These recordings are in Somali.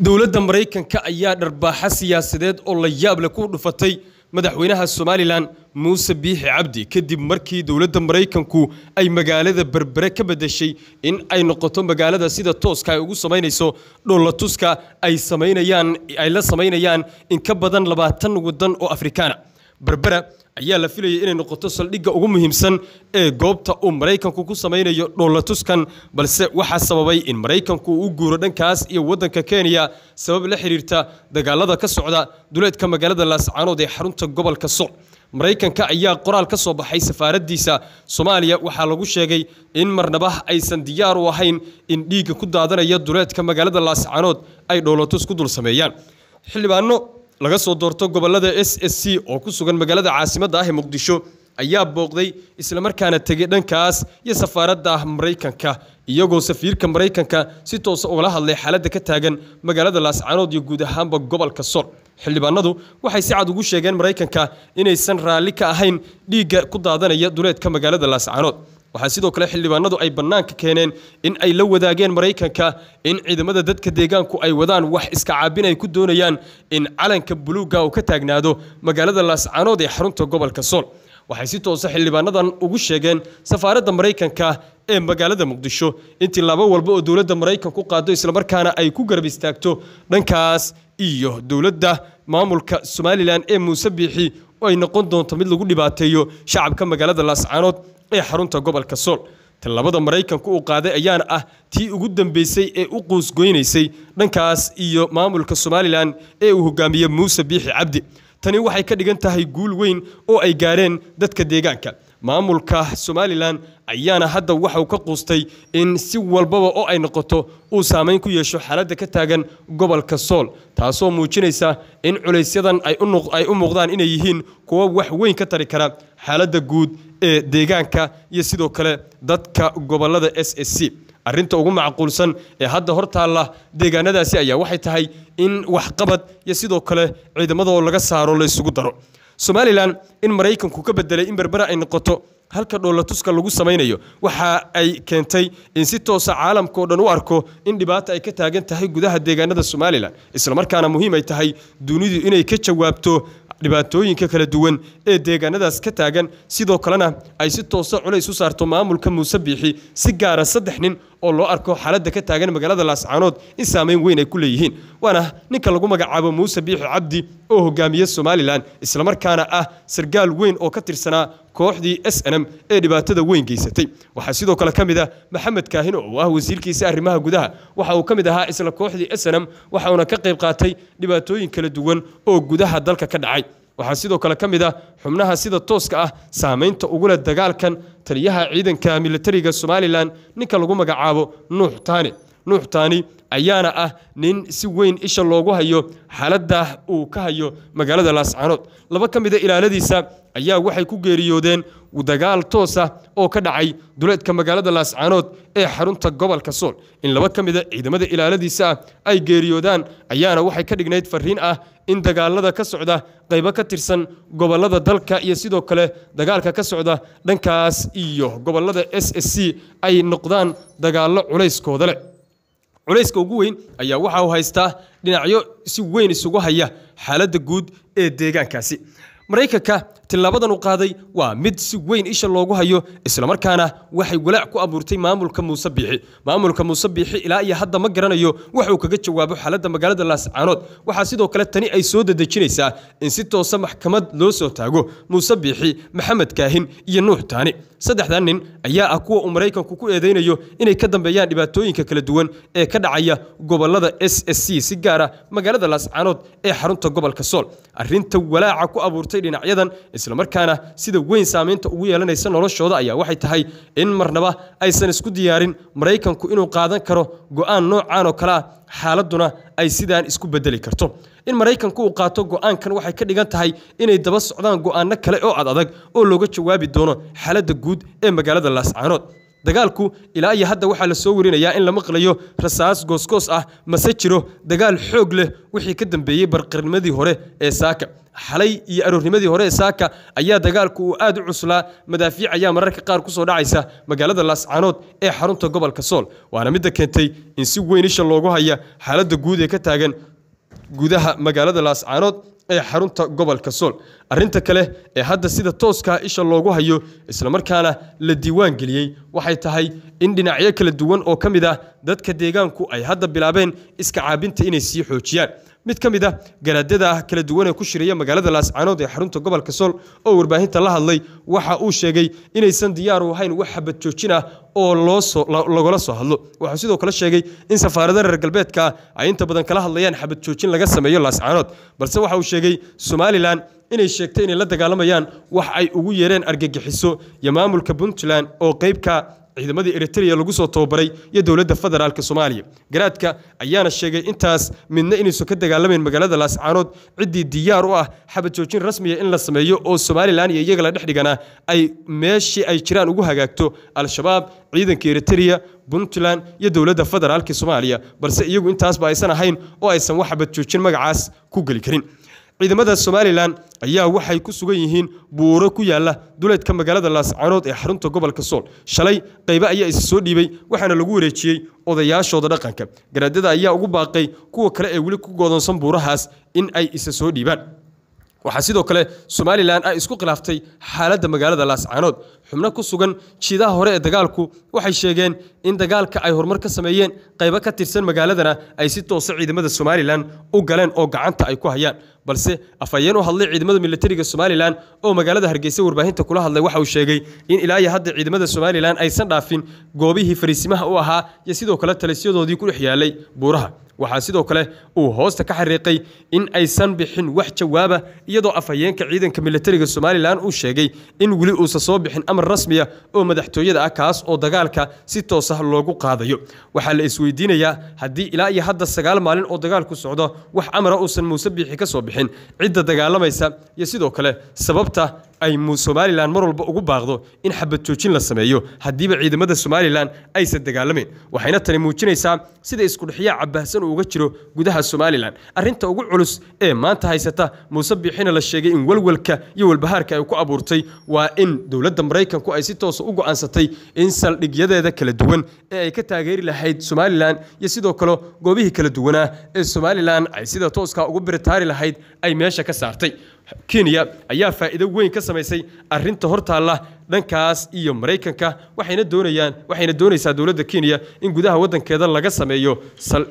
dowladda maraykanka ayaa dharbaaxa siyaasadeed oo la yaable ku dhufatay madaxweynaha somalilan muuse biixi cabdi kadib markii dowladda maraykanku ay magaalada berbere ka bedeshay in ay noqoto magaalada sida tooska ay ugu samaynayso dhollatuska ay samaynayaan ay la samaynayaan in ka badan labaatan waddan oo afrikaana berbera ayaa la filayay inay noqoto saldhigga ugu muhiimsan ee goobta uu maraykanku ku samaynayo dhoolatuskan balse waxaa sababay in maraykanku u guuro dhankaas iyo waddanka kenya sabab la xidhiirta dagaalada ka socda duleedka magaalada laascaanood ee xarunta gobolka soc maraykanka ayaa qoraal ka soo baxay safaaraddiisa soomaaliya waxaa lagu sheegay in marnaba aysan diyaar u ahayn in dhiigga ku daadanaya duleedka magaalada laascaanood ay dhowlatus ku dul sameeyaan xildhibaano laga soo doorto gobollada s s c oo ku sugan magaalada caasimadda ah ee muqdisho ayaa booqday islamarkaana tegay dhankaas iyo safaaradda maraykanka iyagoo safiirka maraykanka si toosa ugala hadlay xaaladda ka taagan magaalada laascanood iyo guud ahaanba gobolka sool xildhibaanadu waxay si cad ugu sheegeen maraykanka inaysan raalli ka ahayn dhiigga ku daadanaya duleedka magaalada laascanood waxaa sidoo kale xildhibaanadu ay bannaanka keeneen in ay la wadaageen maraykanka in ciidamada dadka deegaanku ay wadaan wax iska caabin ay ku doonayaan in calanka buluugga uu ka taagnaado magaalada laascaanood ee xarunta gobolka sool waxay si toosa ah xildhibaanadan ugu sheegeen safaaradda maraykanka ee magaalada muqdisho in tilaabo walba oo dowladda maraykanku qaado islamarkaana ay ku garab istaagto dhankaas iyo dowladda maamulka somalilan ee muuse biixi ay noqon doonto mid lagu dhibaateeyo shacabka magaalada laascaanood ee xarunta gobolka sool tallabada maraykanku uu qaaday ayaana ah tii ugu dambeysay ee u quusgoynaysay dhankaas iyo maamulka somalilan ee uu hogaamiye muuse biixi cabdi tani waxay ka dhigan tahay guul weyn oo ay gaareen dadka deegaanka maamulka somalilan ayaana hadda waxauu ka quustay in si walbaba oo ay noqoto uu saameyn ku yeesho xaaladda ka taagan gobolka sool taasoo muujinaysa in culaysyadan ay u muuqdaan inay yihiin kuwo wax weyn ka tari kara xaaladda guud ee deegaanka iyo sidoo kale dadka gobollada s s c arrinta ugu macquulsan ee hadda hortaalla deegaanadaasi ayaa waxay tahay in waxqabad iyo sidoo kale ciidamadoo laga saaro la ysugu daro somalilan in maraykanku ka bedelay in berbera ay noqoto halka dhoolatuska lagu samaynayo waxa ay keentay in si toosa caalamkao dhan u arko in dhibaata ay ka taagan tahay gudaha deegaanada somalilan islamarkaana muhiim ay tahay dunidu inay ka jawaabto dhibaatooyinka kala duwan ee deegaanadaas ka taagan sidoo kalena ay si toosa culays u saarto maamulka muuse biixi si gaara saddex nin oo loo arko xaaladda ka taagan magaalada laascaanood in saameyn weyn ay ku leeyihiin waana ninka lagu magacaabo muuse biixi cabdi oo hogaamiye somalilan islamarkaana ah sargaal weyn oo ka tirsanaa kooxdii s n m ee dhibaatada weyn geysatay waxaa sidoo kale ka mid ah maxamed kaahin oo ah wasiirkiisa arrimaha gudaha waxa uu ka mid ahaa isla kooxdii s n m waxauna ka qayb qaatay dhibaatooyin kala duwan oo gudaha dalka ka dhacay waxaa sidoo kale ka mid ah xubnaha sida tooska ah saameynta ugula dagaalkan taliyaha ciidanka militariga somalilan ninka lagu magacaabo nuux taane nuux taani ayaana ah nin si weyn isha loogu hayo xaaladda uu ka hayo magaalada laascaanood laba ka mida ah ilaaladiisa ayaa waxay ku geeriyoodeen dagaal toos ah oo ka dhacay duleedka magaalada laascaanood ee xarunta gobolka sool in laba ka mida ah ciidamada ilaaladiisa ah ay geeriyoodaan ayaana waxay ka dhignayd fariin ah in dagaalada ka socda qaybo ka tirsan gobollada dalka iyo sidoo kale dagaalka ka socda dhankaas iyo gobollada s s c ay noqdaan dagaallo culayskooda leh culayska ugu weyn ayaa waxa uu haystaa dhinacyo si weyn isugu haya xaaladda guud ee deegaankaasi maraykanka tillabadan u qaaday waa mid si weyn isha loogu hayo islamarkaana waxay walaac ku abuurtay maamulka muuse biixi maamulka muuse biixi ilaa iyo hadda ma garanayo waxuu kaga jawaabo xaaladda magaalada laascaanood waxaa sidoo kale tani ay soo dadejinaysaa in si toosa maxkamad loo soo taago muuse biixi maxamed kaahin iyo nuux taani saddexdaa nin ayaa ah kuwa uu maraykanku ku eedaynayo inay ka dambeeyaan dhibaatooyinka kala duwan ee ka dhacaya gobollada s s c si gaara magaalada laascaanood ee xarunta gobolka sool arrinta walaaca ku abuurtay dhinacyadan islamarkaana sida weyn saameynta ugu yeelanaysa noloshooda ayaa waxay tahay in marnaba aysan isku diyaarin maraykanku inuu qaadan karo go-aan noocaan oo kale ah xaaladduna ay sidaan isku beddeli karto in maraykanku uu qaato go-aankan waxay ka dhigan tahay inay daba socdaan go-aanno kale oo ad adag oo looga jawaabi doono xaaladda guud ee magaalada laascaanood dagaalku ilaa iyo hadda waxaa la soo warinayaa in la maqlayo rasaas goosgoos ah mase jiro dagaal xoog leh wixii ka dambeeyey barqarnimadii hore ee saaka xalay iyo aroornimadii hore ee saaka ayaa dagaalku uu aad u cuslaa madaafiic ayaa mararka qaar ku soo dhacaysa magaalada laascanood ee xarunta gobolka sool waana midda keentay in si weyn isha loogu haya xaaladda guud ee ka taagan gudaha magaalada laascaanood ee xarunta gobolka sool arrinta kale ee hadda sida tooskaa isha loogu hayo islamarkaana la diiwaan geliyey waxay tahay in dhinacyo kala duwan oo ka mid ah dadka deegaanku ay hadda bilaabeen iska caabinta inay sii xoojiyaan mid ka mid ah garaadada ah kala ee ku shiraya magaalada laascanood ee xarunta gobolka sool oo warbaahinta la hadlay waxa uu sheegay inaysan diyaaru ahayn wax xabad joojin ah oo lagala soo hadlo wuxuu sidoo kale sheegay in safaarada reer galbeedka ay inta badan kala hadlayaan xabad joojin laga sameeyo laascanood balse waxa uu sheegay somalilan inay sheegtay inay la dagaalamayaan wax ay ugu yeereen argagixiso iyo maamulka puntland oo qeybka ciidamadii eritreya lagu soo tababaray iyo dowladda federaalk soomaaliya garaadka ayaana sheegay intaas midna inaysan ka dagaalamayn magaalada laascaanood ciddii diyaar u ah xabad joojin rasmiya ah in la sameeyo oo somalilan iyo iyaga la dhex dhigana ay meeshii ay jiraan ugu hagaagto al-shabaab ciidanka eritreya puntland iyo dowladda federaalk soomaaliya balse iyagu intaasba aysan ahayn oo aysan wax xabad joojin magacaas ku geli karin ciidamada somalilan ayaa waxay ku sugan yihiin buuro ku yaalla duleedka magaalada laascanood ee xarunta gobolka sool shalay qaybo ayaa isi soo dhiibay waxaana lagu wareejiyey odayaashooda dhaqanka garaadyada ayaa ugu baaqay kuwa kale ee weli ku godoonsan buurahaas in ay isa soo dhiibaan waxaa sidoo kale somalilan ay isku khilaaftay xaaladda magaalada laascanood xubno ku sugan jiidaha hore ee dagaalku waxay sheegeen in dagaalka ay horumar ka sameeyeen qaybo ka tirsan magaaladana ay si toosa ciidamada somalilan u galeen oo gacanta ay ku hayaan balse afhayeen u hadlay ciidamada militariga somalilan oo magaalada hargeysa warbaahinta kula hadlay waxa uu sheegay in ilaa iyo hadda ciidamada somalilan aysan dhaafin goobihii fariisimaha u ahaa iyo sidoo kale talisyadoodii ku dhex yaalay buuraha waxaa sidoo kale uu hoosta ka xariiqay in aysan bixin wax jawaaba iyadoo afhayeenka ciidanka militariga somalilan uu sheegay in weli uusan soo bixin amar amar rasmiya oo madaxtooyada ah kaas oo dagaalka si toosa ah loogu qaadayo waxaa la isweydiinayaa haddii ilaa iyo hadda sagaal maalin oo dagaalku socdo wax amara ah uusan muuse biixi ka soo bixin cidda dagaalamaysa iyo sidoo kale sababta ay somalilan mar walba ugu baaqdo in xabad joojin la sameeyo haddiiba ciidamada somalilan aysan dagaalamayn waxayna tani muujinaysaa sida iskudhexiyaa cabahsan uu uga jiro gudaha somalilan arrinta ugu culus ee maanta haysata muuse biixina la sheegay in walwalka iyo walbahaarka ay ku abuurtay waa in dowladda maraykanku ay si toosa ah u go'aansatay in saldhigyadeeda kala duwan ee ay ka taageeri lahayd somalilan iyo sidoo kale goobihii kala duwanaa ee somalilan ay sida tooskaa ugu biritaari lahayd ay meesha ka saartay kenya ayaa faa'iido weyn ka samaysay arinta hortaalla dhankaas iyo maraykanka waxayna doonayaan waxayna doonaysaa dowladda kenya in gudaha waddankeeda laga sameeyo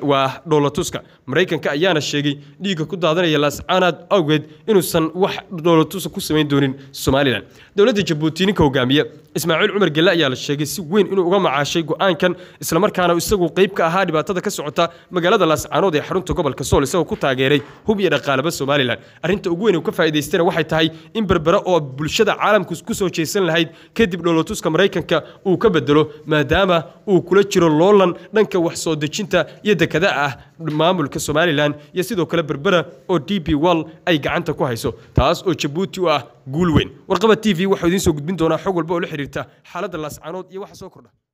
waa dhoolatuska maraykanka ayaana sheegay dhiigga ku daadanaya lascanaad awgeed inuusan wax dhoolatusa ku samayn doonin somalilan dowladda jabuuti ninka hogaamiye ismaaciil cumar gelle ayaa la sheegay si weyn inuu uga macaashay go'aankan islamarkaana isagu qayb ka ahaa dhibaatada ka socota magaalada laascaanood ee xarunta gobolka sool isagoo ku taageeray hub iyo dhaqaalaba somalilan arrinta ugu weyn uu ka faa'iidaystayna waxay tahay in berbere oo bulshada caalamku ku soo jeesan lahayd kadib dholatuska maraykanka uu ka bedelo maadaama uu kula jiro loolan dhanka wax soo dejinta iyo dekada ah maamulka somalilan iyo sidoo kale berbera oo d p wall ay gacanta ku hayso taas oo jabuuti u ah guul weyn warqaba t v waxaa idiin soo gudbin doonaa xog walba oo la xiriirta xaaladda laascanood iyo waxa soo kordha